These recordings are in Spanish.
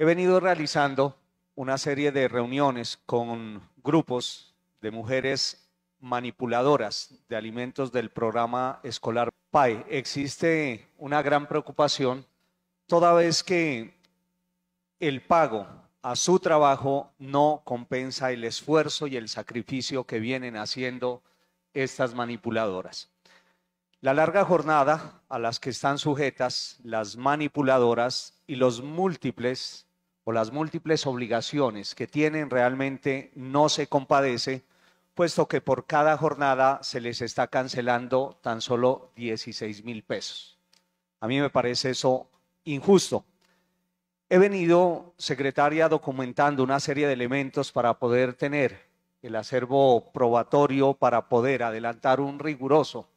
He venido realizando una serie de reuniones con grupos de mujeres manipuladoras de alimentos del programa escolar PAE. Existe una gran preocupación toda vez que el pago a su trabajo no compensa el esfuerzo y el sacrificio que vienen haciendo estas manipuladoras. La larga jornada a las que están sujetas las manipuladoras y los múltiples o las múltiples obligaciones que tienen realmente no se compadece, puesto que por cada jornada se les está cancelando tan solo 16 mil pesos. A mí me parece eso injusto. He venido, secretaria, documentando una serie de elementos para poder tener el acervo probatorio para poder adelantar un riguroso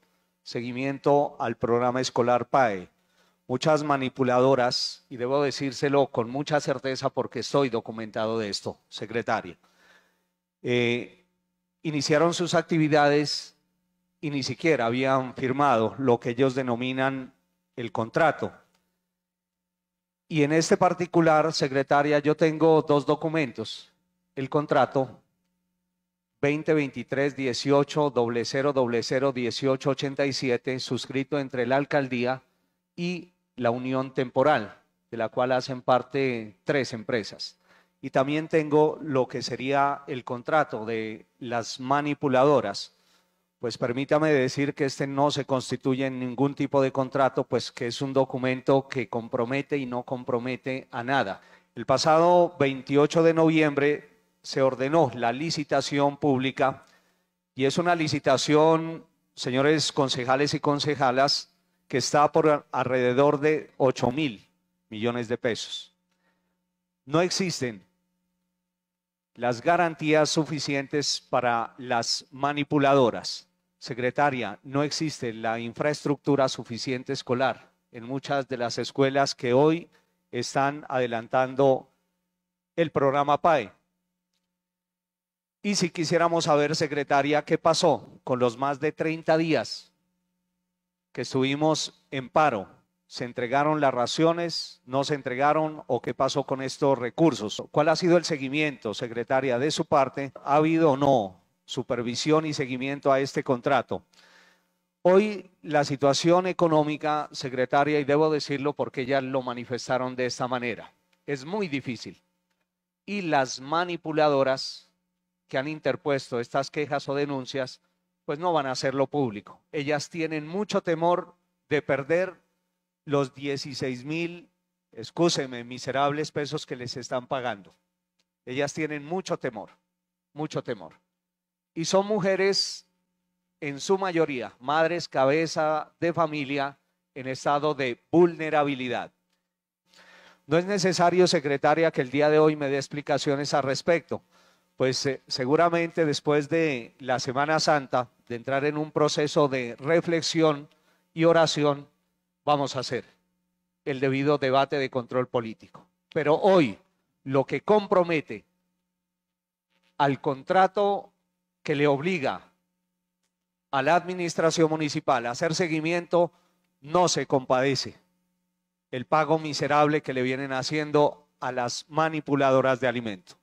seguimiento al programa escolar PAE muchas manipuladoras, y debo decírselo con mucha certeza porque estoy documentado de esto, secretaria, eh, iniciaron sus actividades y ni siquiera habían firmado lo que ellos denominan el contrato. Y en este particular, secretaria, yo tengo dos documentos, el contrato 2023 18 00 1887 suscrito entre la alcaldía y la unión temporal, de la cual hacen parte tres empresas. Y también tengo lo que sería el contrato de las manipuladoras. Pues permítame decir que este no se constituye en ningún tipo de contrato, pues que es un documento que compromete y no compromete a nada. El pasado 28 de noviembre se ordenó la licitación pública y es una licitación, señores concejales y concejalas, que está por alrededor de 8 mil millones de pesos. No existen las garantías suficientes para las manipuladoras. Secretaria, no existe la infraestructura suficiente escolar en muchas de las escuelas que hoy están adelantando el programa PAE. Y si quisiéramos saber, secretaria, qué pasó con los más de 30 días que estuvimos en paro. ¿Se entregaron las raciones? ¿No se entregaron? ¿O qué pasó con estos recursos? ¿Cuál ha sido el seguimiento, secretaria, de su parte? ¿Ha habido o no supervisión y seguimiento a este contrato? Hoy la situación económica, secretaria, y debo decirlo porque ya lo manifestaron de esta manera, es muy difícil. Y las manipuladoras que han interpuesto estas quejas o denuncias pues no van a hacerlo público. Ellas tienen mucho temor de perder los 16 mil, excúseme, miserables pesos que les están pagando. Ellas tienen mucho temor, mucho temor. Y son mujeres, en su mayoría, madres cabeza de familia en estado de vulnerabilidad. No es necesario, secretaria, que el día de hoy me dé explicaciones al respecto pues eh, seguramente después de la Semana Santa, de entrar en un proceso de reflexión y oración, vamos a hacer el debido debate de control político. Pero hoy lo que compromete al contrato que le obliga a la administración municipal a hacer seguimiento, no se compadece el pago miserable que le vienen haciendo a las manipuladoras de alimentos.